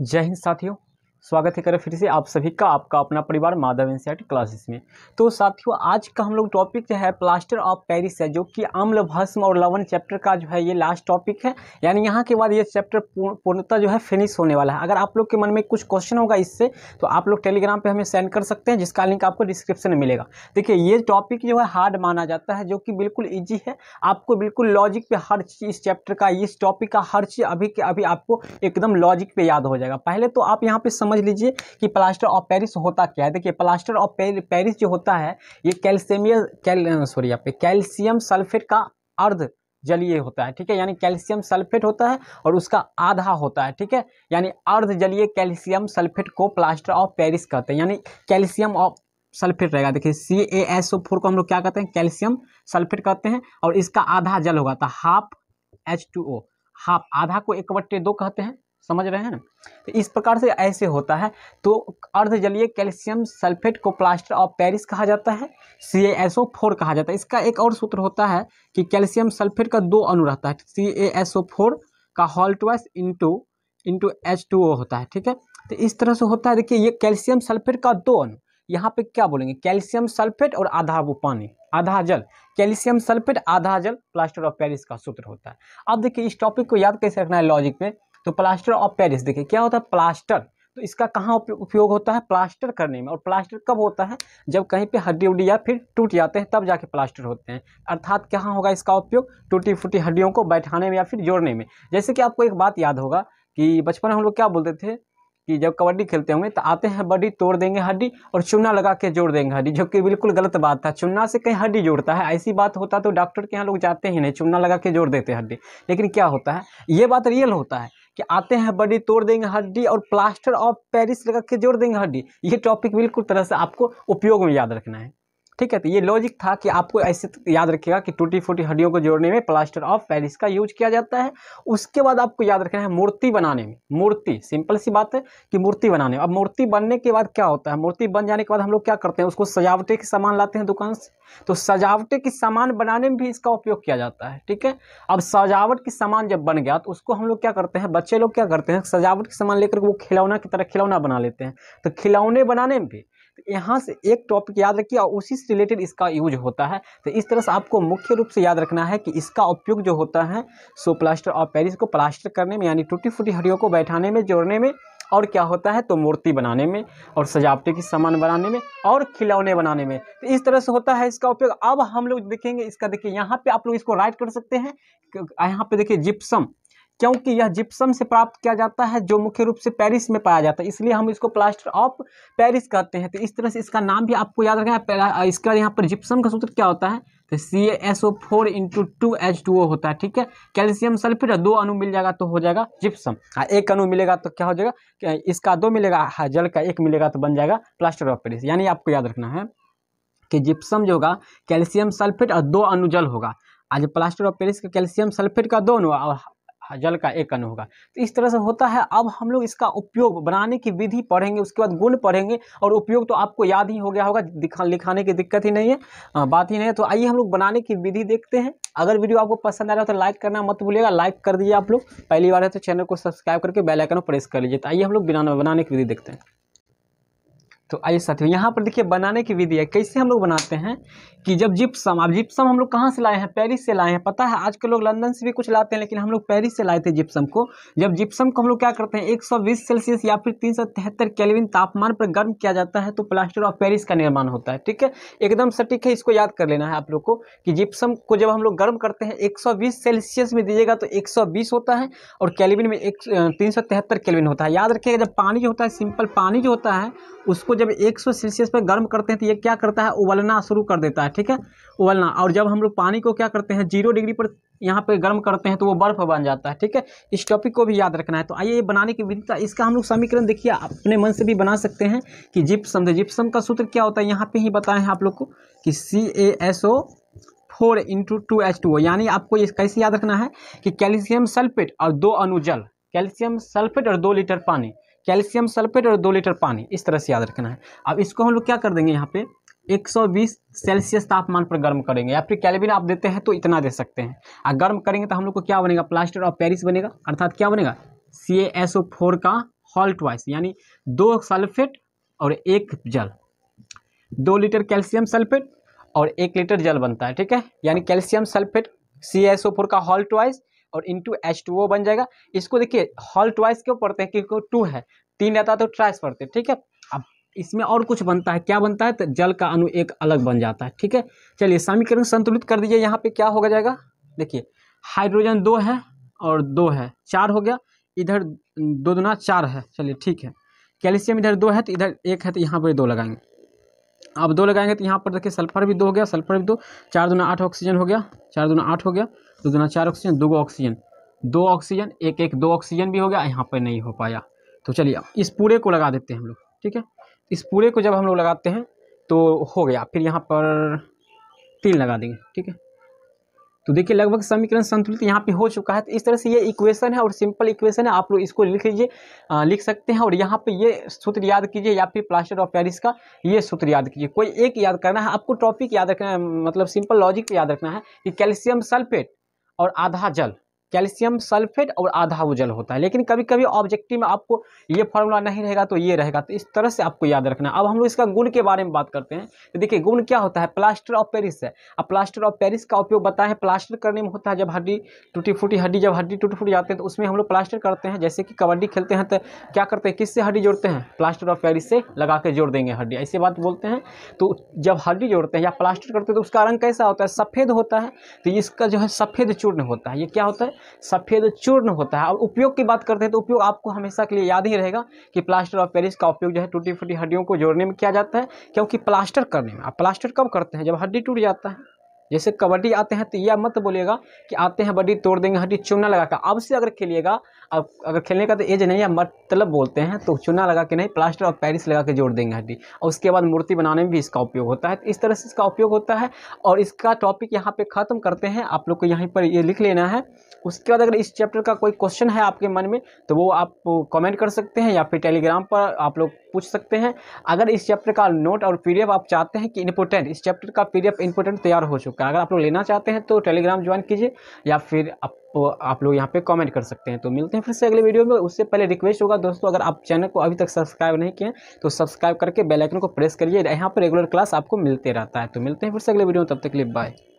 जय हिंद साथियों स्वागत है करें फिर से आप सभी का आपका अपना परिवार माधव एनसीआर क्लासेस में तो साथियों आज का हम लोग टॉपिक जो है प्लास्टर ऑफ पेरिस है जो कि आम्ल भस्म और लवन चैप्टर का जो है ये लास्ट टॉपिक है यानी यहाँ के बाद ये चैप्टर पूर्णता जो है फिनिश होने वाला है अगर आप लोग के मन में कुछ क्वेश्चन होगा इससे तो आप लोग टेलीग्राम पर हमें सेंड कर सकते हैं जिसका लिंक आपको डिस्क्रिप्शन में मिलेगा देखिए ये टॉपिक जो है हार्ड माना जाता है जो कि बिल्कुल ईजी है आपको बिल्कुल लॉजिक पे हर चीज़ इस चैप्टर का इस टॉपिक का हर चीज़ अभी के अभी आपको एकदम लॉजिक पे याद हो जाएगा पहले तो आप यहाँ पे समझ लीजिए कि प्लास्टर ऑफ पेरिस होता क्या है देखिए प्लास्टर ऑफ पेरिस जो होता है ये कैल्शियम कैल सॉरी यहाँ पे कैल्शियम सल्फेट का अर्ध जलीय होता है ठीक है यानी कैल्शियम सल्फेट होता है और उसका आधा होता है ठीक है यानी अर्ध जलीय कैल्शियम सल्फेट को प्लास्टर ऑफ पेरिस कहते हैं यानी कैल्शियम ऑफ सल्फेट रहेगा देखिए सी ए एस ओ फोर को हम लोग क्या कहते हैं कैल्शियम सल्फेट कहते हैं और इसका आधा जल होगा था half H two O half आधा को एक बट्टे दो कहते हैं समझ रहे हैं ना तो इस प्रकार से ऐसे होता है तो अर्धजलीय कैल्शियम सल्फेट को प्लास्टर ऑफ पेरिस कहा जाता है सी एस ओ फोर कहा जाता है इसका एक और सूत्र होता है कि कैल्शियम सल्फेट का दो अणु रहता है C A S O four का whole twice into into H two O होता है ठीक है तो इस तरह से होता है देखिए ये कैल्शियम सल्फेट का दो अणु यहाँ पे क्या बोलेंगे कैल्शियम सल्फेट और आधा वो पानी आधा जल कैल्शियम सल्फेट आधा जल प्लास्टर ऑफ पेरिस का सूत्र होता है अब देखिए इस टॉपिक को याद कैसे रखना है लॉजिक में तो प्लास्टर ऑफ पेरिस देखिए क्या होता है प्लास्टर तो इसका कहाँ उपयोग होता है प्लास्टर करने में और प्लास्टर कब होता है जब कहीं पे हड्डी उड्डी या फिर टूट जाते हैं तब जाके प्लास्टर होते हैं अर्थात कहाँ होगा इसका उपयोग टूटी फूटी हड्डियों को बैठाने में या फिर जोड़ने में जैसे कि आपको एक बात याद होगा कि बचपन में हम लोग क्या बोलते थे कि जब कबड्डी खेलते होंगे तो आते हैं बड्डी तोड़ देंगे हड्डी और चूना लगा के जोड़ देंगे हड्डी जो कि बिल्कुल गलत बात था चूना से कहीं हड्डी जोड़ता है ऐसी बात होता तो डॉक्टर के यहाँ लोग जाते ही नहीं चूना लगा के जोड़ देते हड्डी लेकिन क्या होता है ये बात रियल होता है कि आते हैं बड़ी तोड़ देंगे हड्डी और प्लास्टर ऑफ पेरिस लगा के जोड़ देंगे हड्डी ये टॉपिक बिल्कुल तरह से आपको उपयोग में याद रखना है ठीक है तो ये लॉजिक था कि आपको ऐसे याद रखिएगा कि टूटी फूटी हड्डियों को जोड़ने में प्लास्टर ऑफ पैरिस का यूज किया जाता है उसके बाद आपको याद रखना है मूर्ति बनाने में मूर्ति सिंपल सी बात है कि मूर्ति बनाने में अब मूर्ति बनने के बाद क्या होता है मूर्ति बन जाने के बाद हम लोग क्या करते हैं उसको सजावटे के सामान लाते हैं दुकान से तो सजावटे के सामान बनाने में भी इसका उपयोग किया जाता है ठीक है अब सजावट के सामान जब बन गया तो उसको हम लोग क्या करते हैं बच्चे लोग क्या करते हैं सजावट के सामान लेकर वो खिलौना की तरह खिलौना बना लेते हैं तो खिलौने बनाने में भी तो यहाँ से एक टॉपिक याद रखिए और उसी से रिलेटेड इसका यूज होता है तो इस तरह से आपको मुख्य रूप से याद रखना है कि इसका उपयोग जो होता है सो प्लास्टर और पेरिस को प्लास्टर करने में यानी टूटी फूटी हड्डियों को बैठाने में जोड़ने में और क्या होता है तो मूर्ति बनाने में और सजावटी की सामान बनाने में और खिलौने बनाने में तो इस तरह से होता है इसका उपयोग अब हम लोग देखेंगे इसका देखिए यहाँ पे आप लोग इसको राइट कर सकते हैं यहाँ पे देखिए जिप्सम क्योंकि यह जिप्सम से प्राप्त किया जाता है जो मुख्य रूप से पेरिस में पाया जाता है इसलिए हम इसको प्लास्टर ऑफ पेरिस कहते हैं तो इस तरह से इसका नाम भी आपको याद रखना है इसका यहाँ पर जिप्सम का सूत्र क्या होता है तो C S O four into two H two O होता है ठीक है कैल्शियम सल्फेट दो अनु मिल जाएगा तो हो जाएगा जिप्सम हाँ, एक अनु मिलेगा तो क्या हो जाएगा इसका दो मिलेगा हाँ, जल का एक मिलेगा तो बन जाएगा प्लास्टर ऑफ पेरिस यानी आपको याद रखना है कि जिप्सम जो होगा कैल्शियम सल्फेट और दो अनुजल होगा आज प्लास्टर ऑफ पेरिस का कैल्शियम सल्फेट का दो और जल का एक अणु होगा तो इस तरह से होता है अब हम लोग इसका उपयोग बनाने की विधि पढ़ेंगे उसके बाद गुण पढ़ेंगे और उपयोग तो आपको याद ही हो गया होगा दिखा लिखाने की दिक्कत ही नहीं है आ, बात ही नहीं है तो आइए हम लोग बनाने की विधि देखते हैं अगर वीडियो आपको पसंद आ रहा है तो लाइक करना मत भूलिएगा लाइक कर दीजिए आप लोग पहली बार है तो चैनल को सब्सक्राइब करके बेलाइकन प्रेस कर लीजिए तो आइए हम लोग बनाने की विधि देखते हैं तो आइए साथियों यहाँ पर देखिए बनाने की विधि है कैसे हम लोग बनाते हैं कि जब जिप्सम अब जिप्सम हम लोग कहाँ से लाए हैं पेरिस से लाए हैं पता है आज के लोग लंदन से भी कुछ लाते हैं लेकिन हम लोग पेरिस से लाए थे जिप्सम को जब जिप्सम को हम लोग क्या करते हैं 120 सेल्सियस या फिर तीन सौ केल्विन तापमान पर गर्म किया जाता है तो प्लास्टर ऑफ पेरिस का निर्माण होता है ठीक है एकदम सटीक है इसको याद कर लेना है आप लोग को कि जिप्सम को जब हम लोग गर्म करते हैं एक सेल्सियस में दीजिएगा तो एक होता है और कैलिविन में एक तीन केल्विन होता है याद रखिएगा जब पानी जो होता है सिंपल पानी जो होता है उसको जब 100 सेल्सियस पर गर्म करते हैं तो ये क्या करता है उबलना शुरू कर देता है ठीक है उबलना और जब हम लोग पानी को क्या करते हैं जीरो डिग्री पर यहाँ पे गर्म करते हैं तो वो बर्फ़ बन जाता है ठीक है इस टॉपिक को भी याद रखना है तो आइए ये बनाने की विधि इसका हम लोग समीकरण देखिए अपने मन से भी बना सकते हैं कि जिप्सम तो जिप्सम का सूत्र क्या होता है यहाँ पे ही बताएं आप लोग को कि C A S O four into two H two O यानी आपको ये कैसे याद रखना है कि कैल्शियम सल्फेट और दो अनुजल कैल्शियम सल्फेट और दो लीटर पानी कैल्शियम सल्फेट और दो लीटर पानी इस तरह से याद रखना है अब इसको हम लोग क्या कर देंगे यहाँ पे 120 सेल्सियस तापमान पर गर्म करेंगे या फिर कैलिबिन आप देते हैं तो इतना दे सकते हैं और गर्म करेंगे तो हम लोग को क्या बनेगा प्लास्टर ऑफ पेरिस बनेगा अर्थात क्या बनेगा सी एस ओ फोर का हॉल्ट वाइस यानी दो सल्फेट और एक जल दो लीटर कैल्शियम सल्फेट और एक लीटर जल बनता है ठीक है यानी calcium sulphate C S O four का हॉल्ट वाइस और इंटू एच टू ओ बन जाएगा इसको देखिए हॉल ट्वाइस क्यों पढ़ते हैं क्योंकि टू है तीन रहता है तो ट्राइस पढ़ते हैं ठीक है अब इसमें और कुछ बनता है क्या बनता है तो जल का अनु एक अलग बन जाता है ठीक है चलिए समीकरण संतुलित कर दीजिए यहाँ पे क्या होगा जाएगा देखिए हाइड्रोजन दो है और दो है चार हो गया इधर दो दुना चार है चलिए ठीक है कैल्शियम इधर दो है तो इधर एक है तो यहाँ पर दो लगाएंगे आप दो लगाएंगे तो यहाँ पर देखिए सल्फर भी दो हो गया सल्फर भी दो चार दुना आठ ऑक्सीजन हो गया चार दुना आठ हो गया दो दुना चार ऑक्सीजन दो ऑक्सीजन दो ऑक्सीजन एक एक दो ऑक्सीजन भी हो गया यहाँ पर नहीं हो पाया तो चलिए इस पूरे को लगा देते हैं हम लोग ठीक है इस पूरे को जब हम लोग लगाते हैं तो हो गया फिर यहाँ पर तीन लगा देंगे ठीक है तो देखिए लगभग समीकरण संतुलित यहाँ पे हो चुका है तो इस तरह से ये इक्वेशन है और सिंपल इक्वेशन है आप लोग इसको लिख लीजिए लिख सकते हैं और यहाँ पे ये सूत्र याद कीजिए या फिर प्लास्टर ऑफ पेरिस का ये सूत्र याद कीजिए कोई एक याद करना है आपको टॉपिक याद रखना है मतलब सिंपल लॉजिक याद रखना है कि कैल्शियम सल्फेट और आधा जल कैल्शियम सल्फेट और आधा उजल होता है लेकिन कभी कभी ऑब्जेक्टिव में आपको ये फॉर्मूला नहीं रहेगा तो ये रहेगा तो इस तरह से आपको याद रखना अब हम लोग इसका गुण के बारे में बात करते हैं तो देखिए गुण क्या होता है प्लास्टर ऑफ पेरिस है अब प्लास्टर ऑफ पेरिस का उपयोग बताए प्लास्टर करने में होता है जब हड्डी टूटी फूटी हड्डी जब हड्डी टूटी फूटी जाते हैं तो उसमें हम लोग प्लास्टर करते हैं जैसे कि कबड्डी खेलते हैं तो क्या करते हैं किससे हड्डी जोड़ते हैं प्लास्टर ऑफ पेरिस से लगा के जोड़ देंगे हड्डी ऐसी बात बोलते हैं तो जब हड्डी जोड़ते हैं या प्लास्टर करते हैं तो उसका रंग कैसा होता है सफ़ेद होता है तो इसका जो है सफ़ेद चूर्ण होता है ये क्या होता है सफ़ेद चूर्ण होता है और उपयोग की बात करते हैं तो उपयोग आपको हमेशा के लिए याद ही रहेगा कि प्लास्टर ऑफ पेरिस का उपयोग जो है टूटी फूटी हड्डियों को जोड़ने में किया जाता है क्योंकि प्लास्टर करने में आप प्लास्टर कब करते हैं जब हड्डी टूट जाता है जैसे कबड्डी आते हैं तो यह मत बोलेगा कि आते हैं बड्डी तोड़ देंगे हड्डी चूना लगा कर अब से अगर खेलिएगा अब अगर खेलने का तो एज नहीं है मतलब बोलते हैं तो चूना लगा के नहीं प्लास्टर और पैरिस लगा के जोड़ देंगे हड्डी और उसके बाद मूर्ति बनाने में भी इसका उपयोग होता है तो इस तरह से इसका उपयोग होता है और इसका टॉपिक यहाँ पर ख़त्म करते हैं आप लोग को यहीं पर ये लिख लेना है उसके बाद अगर इस चैप्टर का कोई क्वेश्चन है आपके मन में तो वो आप कमेंट कर सकते हैं या फिर टेलीग्राम पर आप लोग पूछ सकते हैं अगर इस चैप्टर का नोट और पी आप चाहते हैं कि इम्पोर्टेंट इस चैप्टर का पी डी तैयार हो चुका है अगर आप लोग लेना चाहते हैं तो टेलीग्राम ज्वाइन कीजिए या फिर आप वो तो आप लोग यहाँ पे कमेंट कर सकते हैं तो मिलते हैं फिर से अगले वीडियो में उससे पहले रिक्वेस्ट होगा दोस्तों अगर आप चैनल को अभी तक सब्सक्राइब नहीं किए तो सब्सक्राइब करके बेल आइकन को प्रेस करिए यहाँ पर रेगुलर क्लास आपको मिलते रहता है तो मिलते हैं फिर से अगले वीडियो में तब तक के लिए बाय